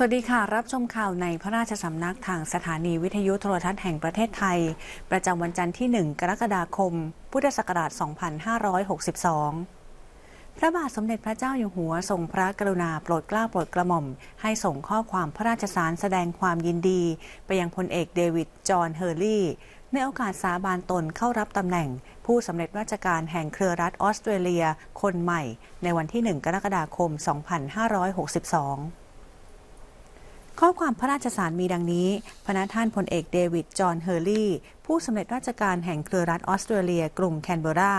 สวัสดีค่ะรับชมข่าวในพระราชสำนักทางสถานีวิทยุโทรทัศน์แห่งประเทศไทย ประจำวันจันทร์ที่ 1 กรกฎาคม พุทธศักราช 2562 พระบาทสมเด็จพระเจ้าอยู่หัวทรงพระกรุณาโปรดเกล้าโปรดกระหม่อม ให้ส่งข้อความพระราชสารแสดงความยินดีไปยังพลเอกเดวิด จอห์นเฮอร์รี่ ในโอกาสสาบานตนเข้ารับตำแหน่ง ผู้สำเร็จราชการแห่งเครือรัฐออสเตรเลียคนใหม่ ในวันที่ 1 กรกฎาคม 2562ข้อความพระราชสารมีดังนี้พนันท่านพลเอกเดวิดจอห์นเฮอร์ลี่ผู้สำเร็จราชการแห่งเครือรัฐออสเตรเลียกรุงแคนเบอรา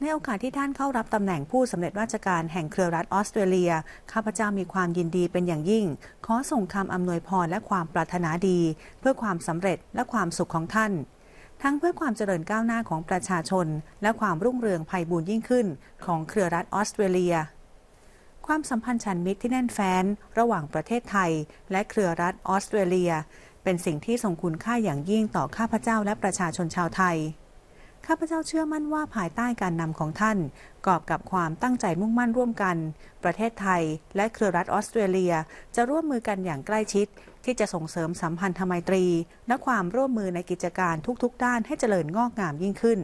ในโอกาสที่ท่านเข้ารับตำแหน่งผู้สำเร็จราชการแห่งเครือรัฐออสเตรเลียข้าพเจ้ามีความยินดีเป็นอย่างยิ่ง ขอส่งคำอำนวยพรและความปรารถนาดี เพื่อความสำเร็จและความสุขของท่าน ทั้งเพื่อความเจริญก้าวหน้าของประชาชน และความรุ่งเรืองไพบูญยิ่งขึ้น ของเครือรัฐออสเตรเลียความสัมพันธ์ฉันมิตรที่แน่นแฟ้นระหว่างประเทศไทยและเครือรัฐออสเตรเลียเป็นสิ่งที่ทรงคุณค่าอย่างยิ่งต่อข้าพเจ้าและประชาชนชาวไทย ข้าพเจ้าเชื่อมั่นว่าภายใต้การนำของท่านกอบกับความตั้งใจมุ่งมั่นร่วมกัน ประเทศไทยและเครือรัฐออสเตรเลียจะร่วมมือกันอย่างใกล้ชิดที่จะส่งเสริมสัมพันธไมตรีและความร่วมมือในกิจการทุกๆ ด้านให้เจริญงอกงามยิ่งขึ้น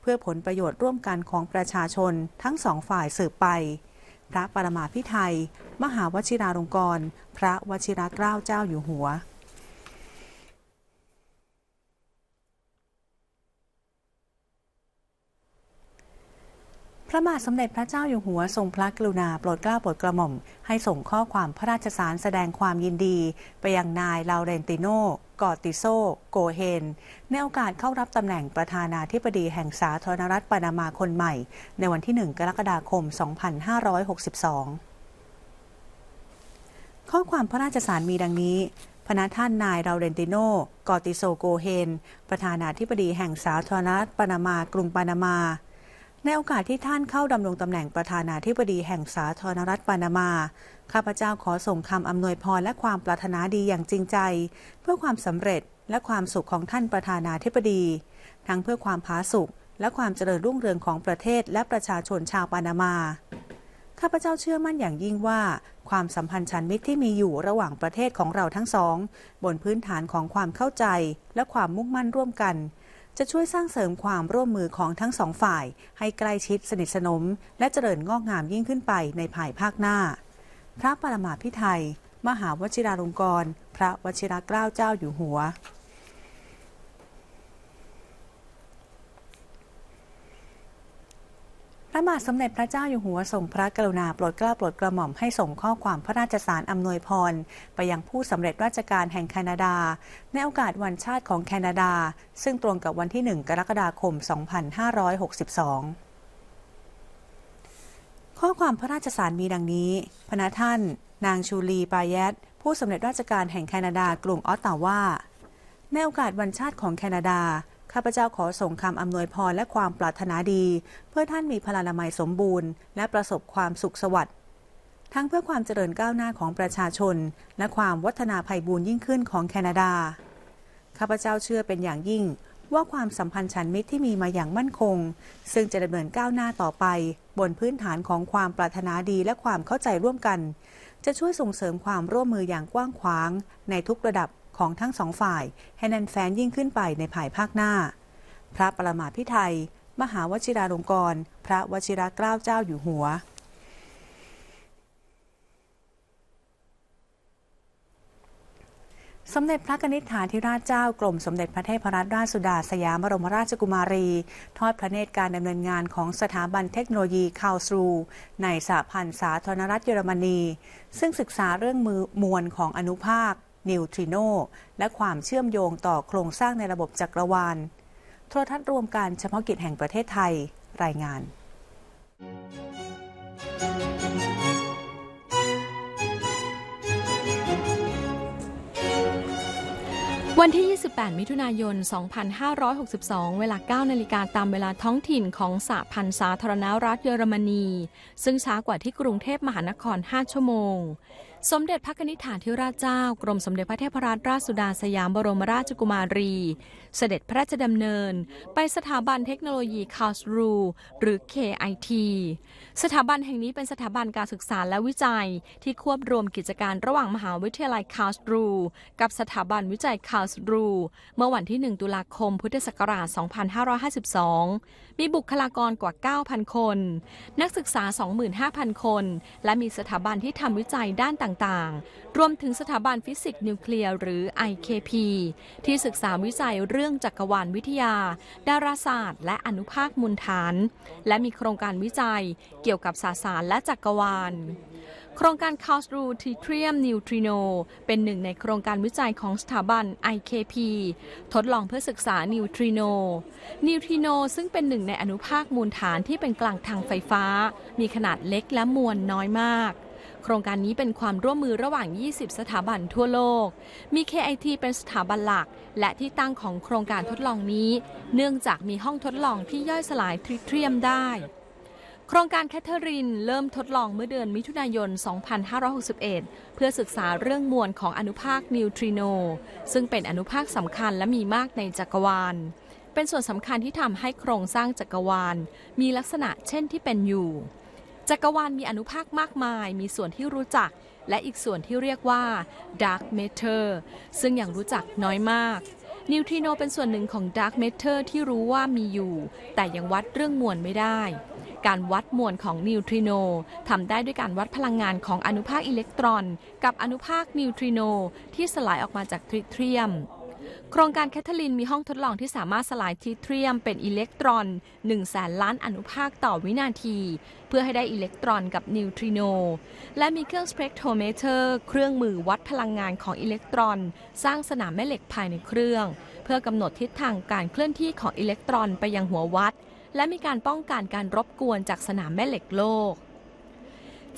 เพื่อผลประโยชน์ร่วมกันของประชาชนทั้งสองฝ่ายสืบไปพระปรมาพิไทยมหาวชิราลงกรณพระวชิระเกล้าเจ้าอยู่หัว พระบาทสมเด็จพระเจ้าอยู่หัวทรงพระกรุณาโปรดเกล้าโปรดกระหม่อมให้ส่งข้อความพระราชสารแสดงความยินดีไปยังนายลาเรนติโนกอติโซโกเฮนในโอกาสเข้ารับตำแหน่งประธานาธิบดีแห่งสาธารณรัฐปานามาคนใหม่ ในวันที่ 1 กรกฎาคม 2562 ข้อความพระราชสารมีดังนี้พนักท่านนายราเรนติโนกอติโซโกเฮนประธานาธิบดีแห่งสาธารณรัฐปานามา กรุงปานามาในโอกาสที่ท่านเข้าดำรงตำแหน่งประธานาธิบดีแห่งสาธารณรัฐปานามา ข้าพเจ้าขอส่งคำอำนวยพรและความปรารถนาดีอย่างจริงใจ เพื่อความสำเร็จและความสุขของท่านประธานาธิบดี ทั้งเพื่อความผาสุกและความเจริญรุ่งเรืองของประเทศและประชาชนชาวปานามา ข้าพเจ้าเชื่อมั่นอย่างยิ่งว่าความสัมพันธ์ชันมิตรที่มีอยู่ระหว่างประเทศของเราทั้งสอง บนพื้นฐานของความเข้าใจและความมุ่งมั่นร่วมกันจะช่วยสร้างเสริมความร่วมมือของทั้งสองฝ่ายให้ใกล้ชิดสนิทสนม และเจริญงอกงามยิ่งขึ้นไปในภายภาคหน้า พระปรมาภิไธยมหาวชิราลงกรณ์พระวชิรเกล้าเจ้าอยู่หัวพระบาทสมเด็จพระเจ้าอยู่หัวทรงพระกรุณาโปรดเกล้าโปรดกระหม่อมให้ส่งข้อความพระราชสารอำนวยพร ไปยังผู้สำเร็จราชการแห่งแคนาดาในโอกาสวันชาติของแคนาดา ซึ่งตรงกับวันที่ 1 กรกฎาคม 2562 ข้อความพระราชสารมีดังนี้พระท่าน นางชูลีปายต ผู้สำเร็จราชการแห่งแคนาดากลุ่มออตตาว่าในโอกาสวันชาติของแคนาดาข้าพเจ้าขอส่งคำอำนวยพรและความปรารถนาดีเพื่อท่านมีพลานามัยสมบูรณ์และประสบความสุขสวัสดิ์ทั้งเพื่อความเจริญก้าวหน้าของประชาชน และความวัฒนาภัยบูรยิ่งขึ้นของแคนาดาข้าพเจ้าเชื่อเป็นอย่างยิ่ง ว่าความสัมพันธ์ฉันมิตรที่มีมาอย่างมั่นคง ซึ่งจะดำเนินก้าวหน้าต่อไป บนพื้นฐานของความปรารถนาดีและความเข้าใจร่วมกัน จะช่วยส่งเสริมความร่วมมืออย่างกว้างขวาง ในทุกระดับของทั้งสองฝ่าย ให้แน่นแฟนยิ่งขึ้นไปในภายภาคหน้า พระประมาพิไทย มหาวชิราลงกร พระวชิรเกล้าเจ้าอยู่หัวสมเด็จพระกนิษฐาธิราชเจ้ากรมสมเด็จพระเทพรัตนราชสุดาสยามบรมราชกุมารี ทอดพระเนตรการดำเนินงานของสถาบันเทคโนโลยีคาวสูในสหพันธ์สาธารณรัฐเยอรมนี ซึ่งศึกษาเรื่องมือมวลของอนุภาคนิวทริโนและความเชื่อมโยงต่อโครงสร้างในระบบจักรวาลโทรทัศน์รวมการเฉพาะกิจแห่งประเทศไทย รายงาน วันที่ 28 มิถุนายน 2562 เวลา 9 นาฬิกาตามเวลาท้องถิ่นของสหพันธ์สาธารณรัฐเยอรมนี ซึ่งช้ากว่าที่กรุงเทพมหานคร 5 ชั่วโมงสมเด็จพระนิิฐานทิราชเจ้า กรมสมเด็จพระเทพรัตนราชสุดาสยามบรมราชกุมารี เสด็จพระราชดำเนิน ไปสถาบันเทคโนโลยีคาสรูหรือ KIT สถาบันแห่งนี้เป็นสถาบันการศึกษาและวิจัย ที่ควบรวมกิจการระหว่างมหาวิทยาลัยคาสรูกับสถาบันวิจัยคาสรูเมื่อวันที่ 1 ตุลาคมพุทธศักราช 2552มีบุคลากรกว่า 9,000คนนักศึกษา25,000คน และมีสถาบันที่ทำวิจัยด้านต่างต่างๆรวมถึงสถาบันฟิสิกส์นิวเคลียร์หรือ IKP ที่ศึกษาวิจัยเรื่องจักรวาลวิทยา ดาราศาสตร์และอนุภาคมูลฐาน และมีโครงการวิจัยเกี่ยวกับสสารและจักรวาล โครงการ c a s r u t i t r i u m Neutrino เป็นหนึ่งในโครงการวิจัยของสถาบัน IKP ทดลองเพื่อศึกษานิวทริโนนิวทริโนซึ่งเป็นหนึ่งในอนุภาคมูลฐานที่เป็นกลางทางไฟฟ้า มีขนาดเล็กและมวลน้อยมากโครงการนี้เป็นความร่วมมือระหว่าง 20 สถาบันทั่วโลก มี KIT เป็นสถาบันหลัก และที่ตั้งของโครงการทดลองนี้ เนื่องจากมีห้องทดลองที่ย่อยสลายทริเทียมได้ โครงการแคทเธอรินเริ่มทดลองเมื่อเดือนมิถุนายน 2561 เพื่อศึกษาเรื่องมวลของอนุภาคนิวทริโนซึ่งเป็นอนุภาคสำคัญและมีมากในจักรวาล เป็นส่วนสำคัญที่ทำให้โครงสร้างจักรวาลมีลักษณะเช่นที่เป็นอยู่จักรวาลมีอนุภาคมากมายมีส่วนที่รู้จัก และอีกส่วนที่เรียกว่า dark matter ซึ่งอย่างรู้จักน้อยมากนิวทริโนเป็นส่วนหนึ่งของดาร์กเมเทอร์ที่รู้ว่ามีอยู่ แต่ยังวัดเรื่องมวลไม่ได้ การวัดมวลของนิวทริโนทำได้ด้วยการวัดพลังงานของอนุภาคอิเล็กตรอนกับอนุภาคนิวทริโนที่สลายออกมาจากทริเทียมโครงการแคทเธอรีนมีห้องทดลองที่สามารถสลายทิเทรียมเป็นอิเล็กตรอน1แสนล้านอนุภาคต่อวินาที เพื่อให้ได้อิเล็กตรอนกับนิวทริโน และมีเครื่องสเปกโทรเมเตอร์ เครื่องมือวัดพลังงานของอิเล็กตรอน สร้างสนามแม่เหล็กภายในเครื่อง เพื่อกำหนดทิศทางการเคลื่อนที่ของอิเล็กตรอนไปยังหัววัด และมีการป้องกันการรบกวนจากสนามแม่เหล็กโลก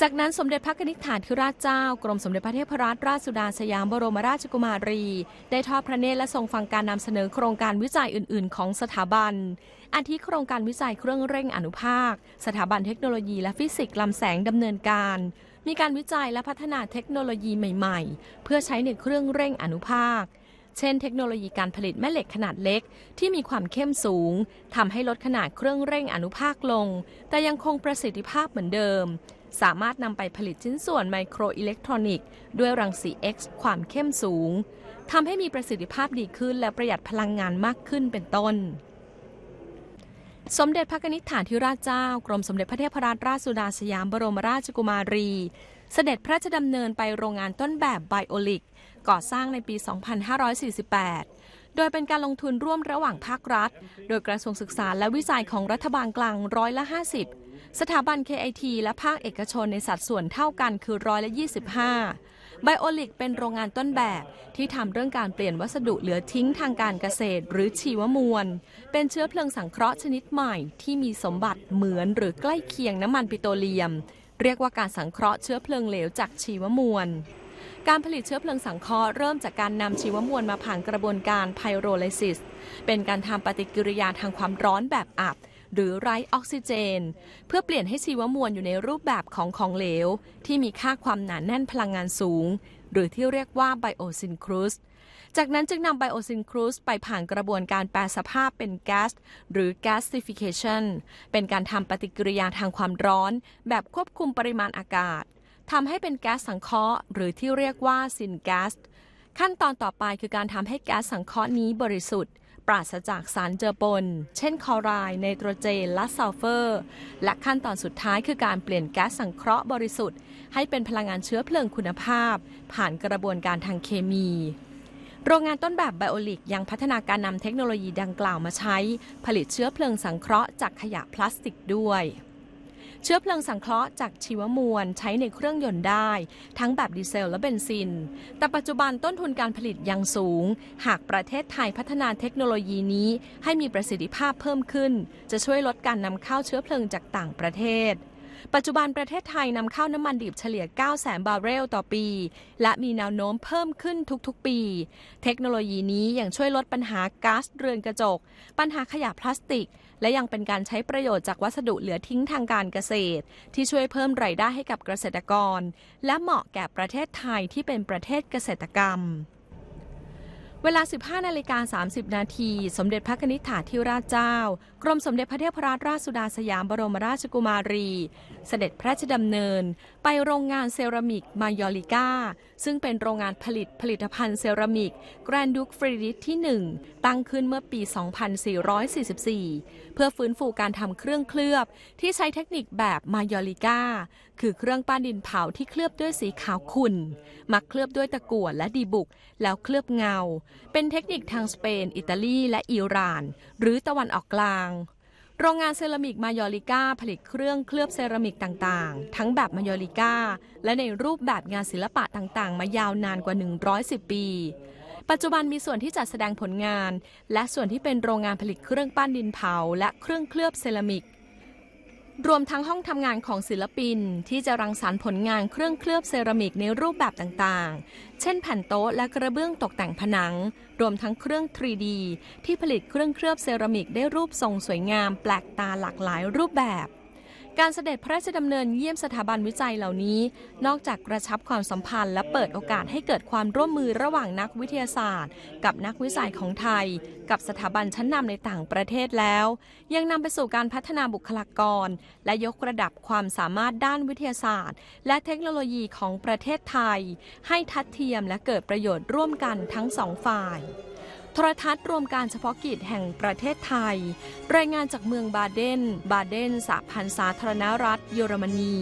จากนั้นสมเด็จพระนิษฐานทิราชเจ้า กรมสมเด็จพระเทพรัตนราชสุดาสยามบรมราชกุมารี ได้ทอดพระเนตรและทรงฟังการนำเสนอโครงการวิจัยอื่นๆ ของสถาบัน อาทิโครงการวิจัยเครื่องเร่งอนุภาค สถาบันเทคโนโลยีและฟิสิกส์ลำแสงดำเนินการ มีการวิจัยและพัฒนาเทคโนโลยีใหม่ๆ เพื่อใช้ในเครื่องเร่งอนุภาค เช่น เทคโนโลยีการผลิตแม่เหล็กขนาดเล็กที่มีความเข้มสูงทำให้ลดขนาดเครื่องเร่งอนุภาคลง แต่ยังคงประสิทธิภาพเหมือนเดิมสามารถนำไปผลิตชิ้นส่วนไมโครอิเล็กทรอนิกส์ด้วยรังสี X ความเข้มสูงทำให้มีประสิทธิภาพดีขึ้นและประหยัดพลังงานมากขึ้นเป็นต้น สมเด็จพระนิธิฐานทิราชเจ้ากรมสมเด็จพระเทพรัตนราชสุดาสยามบรมราชกุมารี เสด็จพระราชดำเนินไปโรงงานต้นแบบไบโอลิก ก่อสร้างในปี 2548โดยเป็นการลงทุนร่วมระหว่างภาครัฐ โดยกระทรวงศึกษาและวิจัยของรัฐบาลกลางร้อยละ 50 สถาบัน KIT และภาคเอกชนในสัดส่วนเท่ากันคือร้อยละ 25 ไบโอลิก เป็นโรงงานต้นแบบที่ทำเรื่องการเปลี่ยนวัสดุเหลือทิ้งทางการเกษตรหรือชีวมวล เป็นเชื้อเพลิงสังเคราะห์ชนิดใหม่ที่มีสมบัติเหมือนหรือใกล้เคียงน้ำมันปิโตรเลียม เรียกว่าการสังเคราะห์เชื้อเพลิงเหลวจากชีวมวลการผลิตเชื้อเพลิงสังเคราะห์เริ่มจากการนำชีวมวลมาผ่านกระบวนการไพโรไลซิสเป็นการทำปฏิกิริยาทางความร้อนแบบอับ หรือไร้ออกซิเจน เพื่อเปลี่ยนให้ชีวมวลอยู่ในรูปแบบของของเหลว ที่มีค่าความหนาแน่นพลังงานสูง หรือที่เรียกว่าไบโอซินครูสจากนั้นจึงนำไบโอซินครูสไปผ่านกระบวนการแปลสภาพเป็นแก๊สหรือ gasification เป็นการทำปฏิกิริยาทางความร้อนแบบควบคุมปริมาณอากาศทำให้เป็นแก๊สสังเคราะห์หรือที่เรียกว่าซินแก๊สขั้นตอนต่อไปคือการทำให้แก๊สสังเคราะห์นี้บริสุทธิ์ ปราศจากสารเจือปน เช่นคลอไรด์ไนโตรเจนและซัลเฟอร์และขั้นตอนสุดท้ายคือการเปลี่ยนแก๊สสังเคราะห์บริสุทธิ์ให้เป็นพลังงานเชื้อเพลิงคุณภาพผ่านกระบวนการทางเคมี โรงงานต้นแบบไบโอลิกยังพัฒนาการนำเทคโนโลยีดังกล่าวมาใช้ ผลิตเชื้อเพลิงสังเคราะห์จากขยะพลาสติกด้วยเชื้อเพลิงสังเคราะห์จากชีวมวล ใช้ในเครื่องยนต์ได้ ทั้งแบบดีเซลและเบนซิน แต่ปัจจุบันต้นทุนการผลิตยังสูง หากประเทศไทยพัฒนาเทคโนโลยีนี้ให้มีประสิทธิภาพเพิ่มขึ้น จะช่วยลดการนำเข้าเชื้อเพลิงจากต่างประเทศปัจจุบันประเทศไทยนำเข้าน้ำมันดิบเฉลี่ย900,000 บาร์เรลต่อปี และมีแนวโน้มเพิ่มขึ้นทุกๆปี เทคโนโลยีนี้ยังช่วยลดปัญหาก๊าซเรือนกระจก ปัญหาขยะพลาสติก และยังเป็นการใช้ประโยชน์จากวัสดุเหลือทิ้งทางการเกษตร ที่ช่วยเพิ่มรายได้ให้กับเกษตรกร และเหมาะแก่ประเทศไทยที่เป็นประเทศเกษตรกรรม เวลา 15 นาฬิกา30 นาที สมเด็จพระนิธิถาธิราชเจ้ากรมสมเด็จพระเทพรัตนราชสุดาสยามบรมราชกุมารี เสด็จพระราชดำเนิน ไปโรงงานเซรามิก มายอลิก้า ซึ่งเป็นโรงงานผลิตผลิตภัณฑ์เซรามิกแกรนดูคฟรีดิสที่ 1 ตั้งขึ้นเมื่อปี 2444 เพื่อฟื้นฟูการทำเครื่องเคลือบที่ใช้เทคนิคแบบมายอลิก้า คือเครื่องปั้นดินเผาที่เคลือบด้วยสีขาวขุ่นมักเคลือบด้วยตะกั่วและดีบุก แล้วเคลือบเงา เป็นเทคนิคทางสเปน อิตาลีและอิหร่าน หรือตะวันออกกลางโรงงานเซรามิกมายอลิก้าผลิตเครื่องเคลือบเซรามิกต่างๆ ทั้งแบบมายอลิก้าและในรูปแบบงานศิลปะต่าง ๆ มายาวนานกว่า110 ปี ปัจจุบันมีส่วนที่จัดแสดงผลงาน และส่วนที่เป็นโรงงานผลิตเครื่องปั้นดินเผาและเครื่องเคลือบเซรามิกรวมทั้งห้องทำงานของศิลปิน ที่จะรังสรรค์ผลงานเครื่องเคลือบเซรามิกในรูปแบบต่างๆ เช่นแผ่นโต๊ะและกระเบื้องตกแต่งผนัง รวมทั้งเครื่อง 3D ที่ผลิตเครื่องเคลือบเซรามิกได้รูปทรงสวยงามแปลกตาหลากหลายรูปแบบการเสด็จพระราชดำเนินเยี่ยมสถาบันวิจัยเหล่านี้ นอกจากกระชับความสัมพันธ์ และเปิดโอกาสให้เกิดความร่วมมือระหว่างนักวิทยาศาสตร์ กับนักวิจัยของไทย กับสถาบันชั้นนำในต่างประเทศแล้ว ยังนำไปสู่การพัฒนาบุคลากร และยกระดับความสามารถด้านวิทยาศาสตร์ และเทคโนโลยีของประเทศไทย ให้ทัดเทียมและเกิดประโยชน์ร่วมกันทั้งสองฝ่ายโทรทัศน์รวมการเฉพาะกิจแห่งประเทศไทย รายงานจากเมืองบาเดน บาเดนสหพันธ์สาธารณรัฐเยอรมนี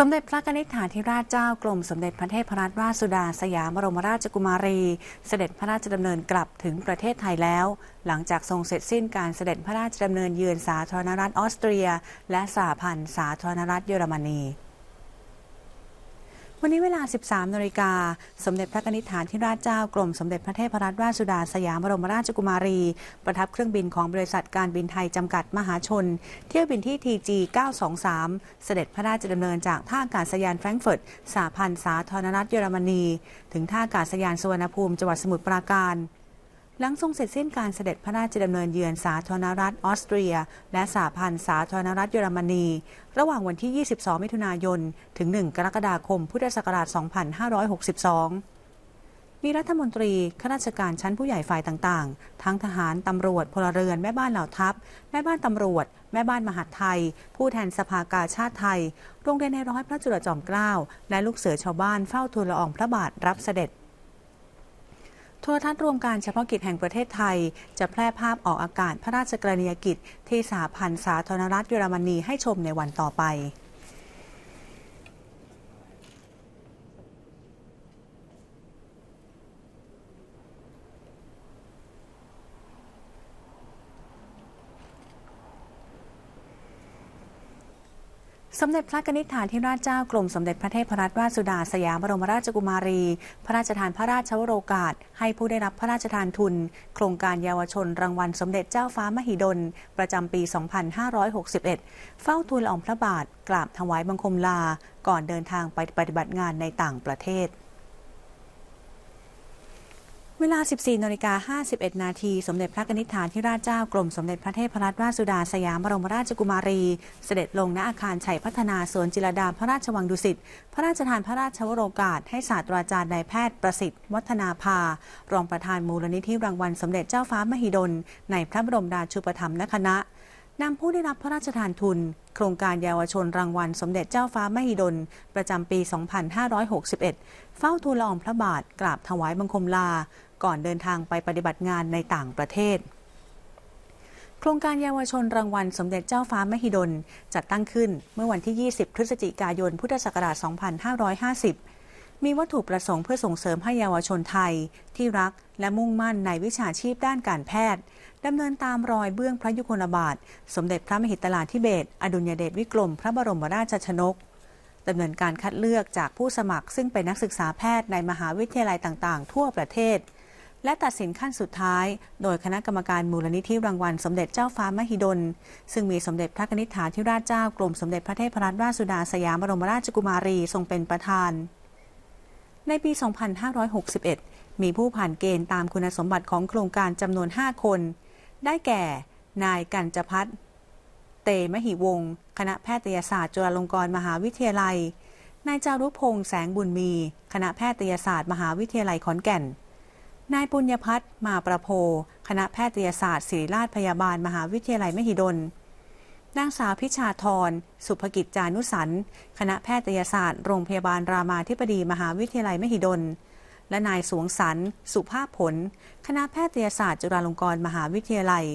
สมเด็จพระนิษฐาธิราชเจ้ากรมสมเด็จพระเทพรัตนราชสุดาสยามบรมราชกุมารี เสด็จพระราชดำเนินกลับถึงประเทศไทยแล้ว หลังจากทรงเสร็จสิ้นการเสด็จพระราชดำเนินเยือนสาธารณรัฐออสเตรียและสหพันธ์สาธารณรัฐเยอรมนีวันนี้เวลา 13 นาฬิกา สมเด็จพระนิธิฐานที่ราชเจ้ากรมสมเด็จพระเทพรัตนราชสุดาสยามบรมราชกุมารี ประทับเครื่องบินของบริษัทการบินไทยจำกัดมหาชน เที่ยวบินที่ TG 923 เสด็จพระราชดำเนินจากท่าอากาศยานแฟรงก์เฟิร์ตสาพันธ์สาธารณรัฐเยอรมนี ถึงท่าอากาศยานสุวรรณภูมิ จังหวัดสมุทรปราการหลังทรงเสร็จสิ้นการเสด็จพระราชดำเนินเยือนสาธารณรัฐออสเตรียและสหพันธ์สาธารณรัฐเยอรมนี ระหว่างวันที่ 22 มิถุนายน ถึง 1 กรกฎาคม พุทธศักราช 2562 มีรัฐมนตรีข้าราชการชั้นผู้ใหญ่ฝ่ายต่างๆ ทั้งทหารตำรวจพลเรือนแม่บ้านเหล่าทัพ แม่บ้านตำรวจ แม่บ้านมหาดไทย ผู้แทนสภากาชาติไทยโรงเรียนในร้อยพระจุลจอมเกล้าและลูกเสือชาวบ้านเฝ้าทูลละอองพระบาทรับเสด็จทรทัศน์รวมการเฉพาะกิจแห่งประเทศไทย จะแพร่ภาพออกอากาศพระราชกรณียกิจที่สหพันธ์สาธารณรัฐเยอรมนีให้ชมในวันต่อไปสมเด็จพระกนิษฐานที่ราชเจ้ากรมสมเด็จพระเทพรัตนราชสุดาสยามบรมราชกุมารี พระราชทานพระราชวโรกาสให้ผู้ได้รับพระราชทานทุน โครงการเยาวชนรางวัลสมเด็จเจ้าฟ้ามหิดล ประจำปี 2561 เฝ้าทูลอองพระบาทกราบถวายบังคมลา ก่อนเดินทางไปปฏิบัติงานในต่างประเทศเวลา 14นาฬิกา51นาทีสมเด็จพระนิิฐานที่ราชเจ้ากรมสมเด็จพระเทพรัตนราชสุดาสยามบรมราชกุมารี เสด็จลงณอาคารชัยพัฒนาสวนจิรดาพระราชวังดุสิตพระราชทานพระราชวโรกาส ให้ศาสตราจารย์นายแพทย์ ประสิทธิ์วัฒนาภารองประธานมูลนิธิรางวัลสมเด็จเจ้าฟ้ามหิดล ในพระบรมราชูปถัมภ์นคณะนำผู้ได้รับพระราชทานทุน โครงการเยาวชนรางวัลสมเด็จเจ้าฟ้ามหิดลประจำปี2561เฝ้าทูลละอองพระบาท กราบถวายบังคมลาก่อนเดินทางไปปฏิบัติงานในต่างประเทศ โครงการเยาวชนรางวัลสมเด็จเจ้าฟ้ามหิดล จัดตั้งขึ้นเมื่อวันที่ 20 พฤศจิกายน พุทธศักราช 2550 มีวัตถุประสงค์เพื่อส่งเสริมให้เยาวชนไทย ที่รักและมุ่งมั่นในวิชาชีพด้านการแพทย์ ดำเนินตามรอยเบื้องพระยุคลบาท สมเด็จพระมหิตลาธิเบศอดุญเดชวิกรมพระบรมราชชนกดำเนินการคัดเลือกจากผู้สมัครซึ่งเป็นนักศึกษาแพทย์ในมหาวิทยาลัยต่าง ๆ ทั่วประเทศและตัดสินขั้นสุดท้าย โดยคณะกรรมการมูลนิธิรางวัลสมเด็จเจ้าฟ้ามหิดล ซึ่งมีสมเด็จพระนิธิฐาธิราชเจ้ากรมสมเด็จพระเทพรัตนราชสุดาสยามบรมราชกุมารีทรงเป็นประธาน ในปี 2561 มีผู้ผ่านเกณฑ์ตามคุณสมบัติของโครงการจำนวน 5 คน ได้แก่ นายกัญจพัฒน์เตมหิวงศ์คณะแพทยศาสตร์จุฬาลงกรณ์มหาวิทยาลัย นายจารุพงษ์แสงบุญมีคณะแพทยศาสตร์ มหาวิทยาลัยขอนแก่นนายปุญญพัฒน์มาประโพคณะแพทยศาสตร์ศิริราชพยาบาลมหาวิทยาลัยมหิดลนางสาวพิชาธร สุภกิจจานุสันคณะแพทยศาสตร์ โรงพยาบาลรามาธิบดีมหาวิทยาลัยมหิดลและนายสวงสรรสุภาพผล คณะแพทยศาสตร์ จุฬาลงกรณ์มหาวิทยาลัย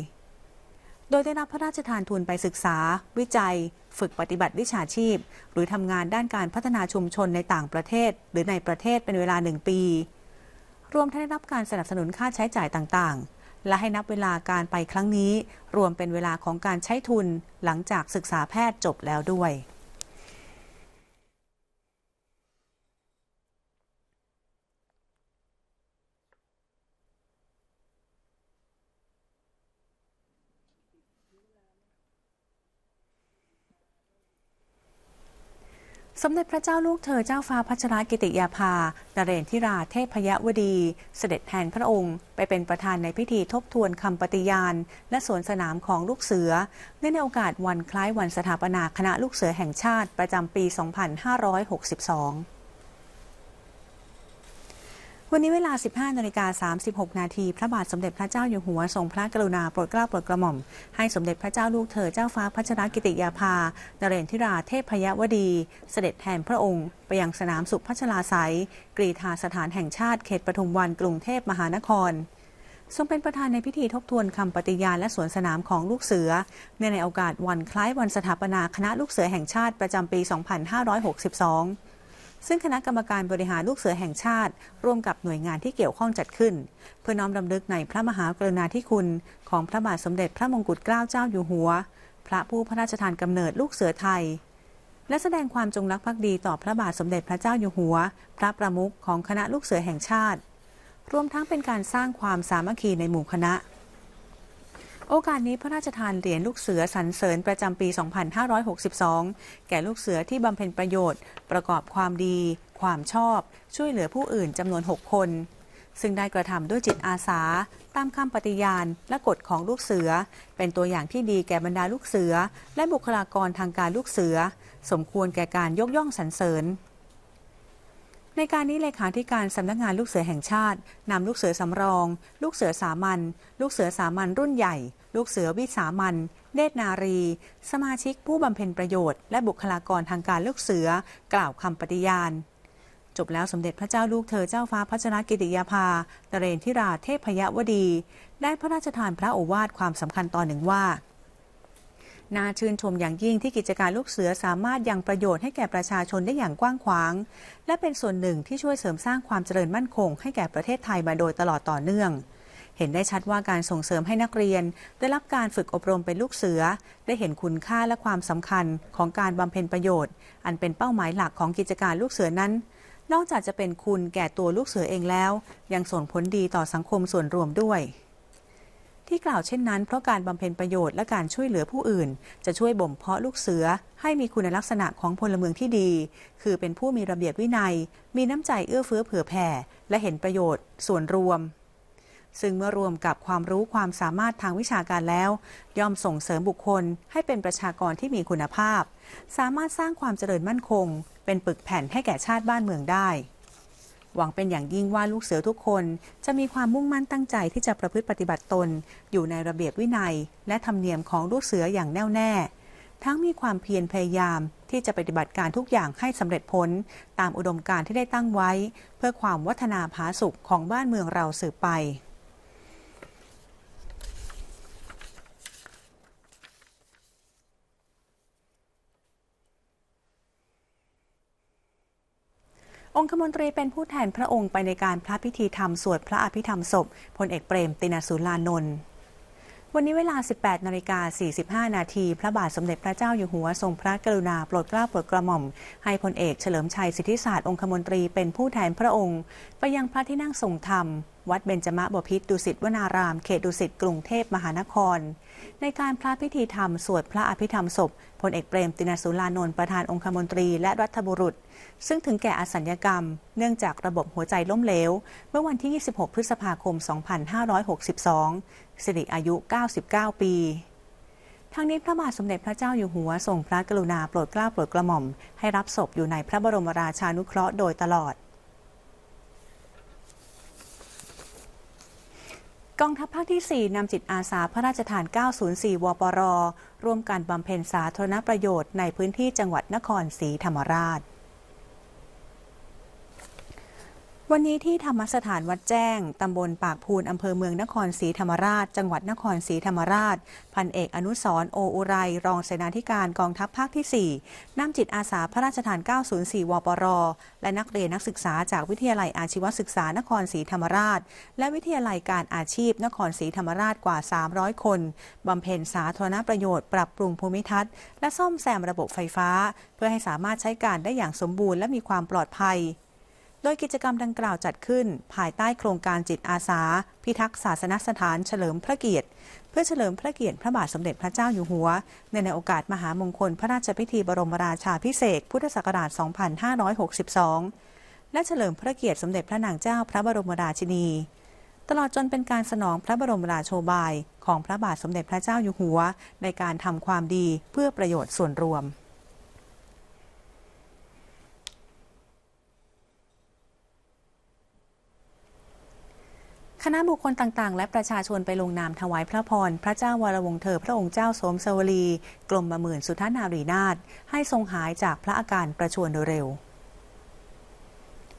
โดยได้รับพระราชทานทุนไปศึกษา วิจัย ฝึกปฏิบัติวิชาชีพ หรือทำงานด้านการพัฒนาชุมชนในต่างประเทศ หรือในประเทศเป็นเวลาหนึ่งปีรวมทั้งได้รับการสนับสนุนค่าใช้จ่ายต่างๆ และให้นับเวลาการไปครั้งนี้ รวมเป็นเวลาของการใช้ทุนหลังจากศึกษาแพทย์จบแล้วด้วยสมเด็จพระเจ้าลูกเธอเจ้าฟ้าพัชรกิติยาภานาเรนทิรา เทพยวดี เสด็จแทนพระองค์ไปเป็นประธานในพิธีทบทวนคำปฏิญาณ และสวนสนามของลูกเสือเนื่องในโอกาสวันคล้ายวันสถาปนาคณะลูกเสือแห่งชาติประจำปี 2562วันนี้เวลา 15 นาฬิกา 36 นาที พระบาทสมเด็จพระเจ้าอยู่หัวทรงพระกรุณาโปรดเกล้าโปรดกระหม่อม ให้สมเด็จพระเจ้าลูกเธอเจ้าฟ้าพัชรกิติยาภานเรนทิรา เทพยวดี เสด็จแทนพระองค์ ไปยังสนามสุพัชราไสยกรีธาสถานแห่งชาติเขตปทุมวันกรุงเทพมหานคร ทรงเป็นประธานในพิธีทบทวนคำปฏิญาณและสวนสนามของลูกเสือ ในในโอกาสวันคล้ายวันสถาปนาคณะลูกเสือแห่งชาติประจำปี 2562ซึ่งคณะกรรมการบริหารลูกเสือแห่งชาติร่วมกับหน่วยงานที่เกี่ยวข้องจัดขึ้น เพื่อน้อมรำลึกในพระมหากรุณาธิคุณ ของพระบาทสมเด็จพระมงกุฎเกล้าเจ้าอยู่หัว พระผู้พระราชทานกำเนิดลูกเสือไทยและแสดงความจงรักภักดีต่อพระบาทสมเด็จพระเจ้าอยู่หัว พระประมุขของคณะลูกเสือแห่งชาติรวมทั้งเป็นการสร้างความสามัคคีในหมู่คณะโอกาสนี้พระราชทานเหรียญลูกเสือสรรเสริญประจำปี 2562 แก่ลูกเสือที่บำเพ็ญประโยชน์ประกอบความดี ความชอบ ช่วยเหลือผู้อื่นจำนวน 6 คน ซึ่งได้กระทำด้วยจิตอาสา ตามคำปฏิญาณและกฎของลูกเสือ เป็นตัวอย่างที่ดีแก่บรรดาลูกเสือและบุคลากรทางการลูกเสือ สมควรแก่การยกย่องสรรเสริญในการนี้เลขาธิการสำนักงานลูกเสือแห่งชาตินำลูกเสือสำรอง ลูกเสือสามัญลูกเสือสามัญรุ่นใหญ่ลูกเสือวิสามัญเนตรนารี สมาชิกผู้บำเพ็ญประโยชน์และบุคลากรทางการลูกเสือ กล่าวคำปฏิญาณจบแล้วสมเด็จพระเจ้าลูกเธอเจ้าฟ้าพัชรกิติยาภาตเรนทิราเทพยวดี ได้พระราชทานพระโอวาทความสำคัญตอนหนึ่งว่าน่าชื่นชมอย่างยิ่งที่กิจการลูกเสือ สามารถยังประโยชน์ให้แก่ประชาชนได้อย่างกว้างขวาง และเป็นส่วนหนึ่งที่ช่วยเสริมสร้างความเจริญมั่นคง ให้แก่ประเทศไทยมาโดยตลอดต่อเนื่อง เห็นได้ชัดว่าการส่งเสริมให้นักเรียน ได้รับการฝึกอบรมเป็นลูกเสือ ได้เห็นคุณค่าและความสำคัญของการบำเพ็ญประโยชน์ อันเป็นเป้าหมายหลักของกิจการลูกเสือนั้น นอกจากจะเป็นคุณแก่ตัวลูกเสือเองแล้ว ยังส่งผลดีต่อสังคมส่วนรวมด้วยที่กล่าวเช่นนั้นเพราะการบำเพ็ญประโยชน์ และการช่วยเหลือผู้อื่น จะช่วยบ่มเพาะลูกเสือให้มีคุณลักษณะของพลเมืองที่ดี คือเป็นผู้มีระเบียบวินัย มีน้ำใจเอื้อเฟื้อเผื่อแผ่ และเห็นประโยชน์ ส่วนรวม ซึ่งเมื่อรวมกับความรู้ความสามารถทางวิชาการแล้วย่อมส่งเสริมบุคคลให้เป็นประชากรที่มีคุณภาพ สามารถสร้างความเจริญมั่นคง เป็นปึกแผ่นให้แก่ชาติบ้านเมืองได้หวังเป็นอย่างยิ่งว่าลูกเสือทุกคนจะมีความมุ่งมั่นตั้งใจที่จะประพฤติปฏิบัติตนอยู่ในระเบียบวินัย และธรรมเนียมของลูกเสืออย่างแน่วแน่ทั้งมีความเพียรพยายามที่จะปฏิบัติการทุกอย่างให้สำเร็จผล ตามอุดมการณ์ที่ได้ตั้งไว้ เพื่อความวัฒนาผาสุขของบ้านเมืองเราสืบไปองคมนตรีเป็นผู้แทนพระองค์ไปในการพระพิธีธรรมสวดพระอภิธรรมศพพลเอกเปรมตินสุรานนท์ วันนี้เวลา 18 นาฬิกา 45 นาที พระบาทสมเด็จพระเจ้าอยู่หัวทรงพระกรุณาโปรดเกล้าโปรดกระหม่อม ให้พลเอกเฉลิมชัยสิทธิศาสตร์องคมนตรีเป็นผู้แทนพระองค์ไปยังพระที่นั่งทรงธรรมวัดเบญจมะบพิตรดุสิตวนารามเขตดุสิตกรุงเทพมหานคร ในการพระพิธีธรรมสวดพระอภิธรรมศพพลเอกเปรมตินสุลานนท์ประธานองคมนตรีและรัฐบุรุษ ซึ่งถึงแก่อสัญญกรรม เนื่องจากระบบหัวใจล้มเหลว เมื่อวันที่ 26 พฤษภาคม 2562 สิริอายุ 99 ปี ทั้งนี้พระบาทสมเด็จพระเจ้าอยู่หัวทรงพระกรุณาโปรดเกล้าโปรดกระหม่อมให้รับศพอยู่ในพระบรมราชานุเคราะห์โดยตลอดกองทัพภาคที่ 4 นำจิตอาสาพระราชทาน 904 วปรร่วมกันบำเพ็ญสาธารณประโยชน์ในพื้นที่จังหวัดนครศรีธรรมราชวันนี้ที่ธรรมสถานวัดแจ้ง ตำบลปากพูนอำเภอเมืองนครศรีธรรมราช จังหวัดนครศรีธรรมราช พันเอกอนุสรโออุไร รองเสนาธิการกองทัพภาคที่ 4นำจิตอาสาพระราชทาน 904วปรและนักเรียนนักศึกษาจากวิทยาลัยอาชีวศึกษานครศรีธรรมราช และวิทยาลัยการอาชีพนครศรีธรรมราชกว่า 300 คน บำเพ็ญสาธารณประโยชน์ปรับปรุงภูมิทัศน์และซ่อมแซมระบบไฟฟ้า เพื่อให้สามารถใช้การได้อย่างสมบูรณ์และมีความปลอดภัยโดยกิจกรรมดังกล่าวจัดขึ้น ภายใต้โครงการจิตอาสา พิทักษ์ศาสนสถาน เฉลิมพระเกียรติ เพื่อเฉลิมพระเกียรติพระบาทสมเด็จพระเจ้าอยู่หัว ในในโอกาสมหามงคล พระราชพิธีบรมราชาพิเศษพุทธศักราช 2562 และเฉลิมพระเกียรติสมเด็จพระนางเจ้าพระบรมราชินี ตลอดจนเป็นการสนองพระบรมราโชบาย ของพระบาทสมเด็จพระเจ้าอยู่หัวในการทำความดีเพื่อประโยชน์ส่วนรวมคณะบุคคลต่างๆ และประชาชนไปลงนามถวายพระพร พระเจ้าวรวงเธอ พระองค์เจ้าสมสวรี กลมบหมื่น สุทานารีนาศ ให้ทรงหายจากพระอาการประชวนโดยเร็ว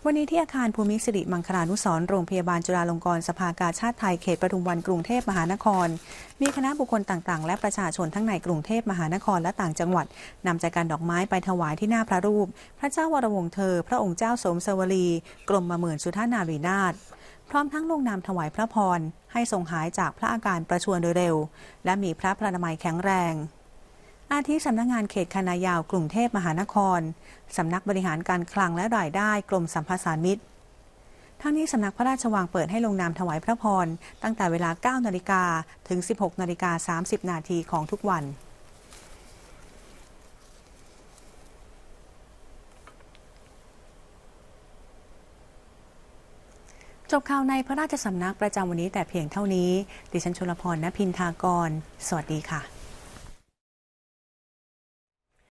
วันนี้ที่อาคารภูมิสิริมังคลานุสรโรงพยาบาลจุฬาลงกรณ์สภากาชาติไทยเขตปทุมวันกรุงเทพมหานคร มีคณะบุคคลต่างๆ และประชาชนทั้งในกรุงเทพมหานครและต่างจังหวัดนำจากการดอกไม้ไปถวายที่หน้าพระรูป พระเจ้าวรวงเธอ พระองค์เจ้าสมสวรีกรมมาหมื่นสุทานารีนาศพร้อมทั้งลงนามถวายพระพร ให้ทรงหายจากพระอาการประชวนโดยเร็ว และมีพระพระนามัยแข็งแรง อาทิสำนักงงานเขตคณะยาวกรุงเทพมหานคร สำนักบริหารการคลังและรายได้กรมสัมพษามิตร ทั้งนี้สำนักพระราชวังเปิดให้ลงนามถวายพระพร ตั้งแต่เวลา 9นาฬิกาถึง 16นาฬิกา 30 นาทีของทุกวันจบข่าวในพระราชสำนักประจำวันนี้แต่เพียงเท่านี้ ดิฉันชลพรณพินทากร สวัสดีค่ะ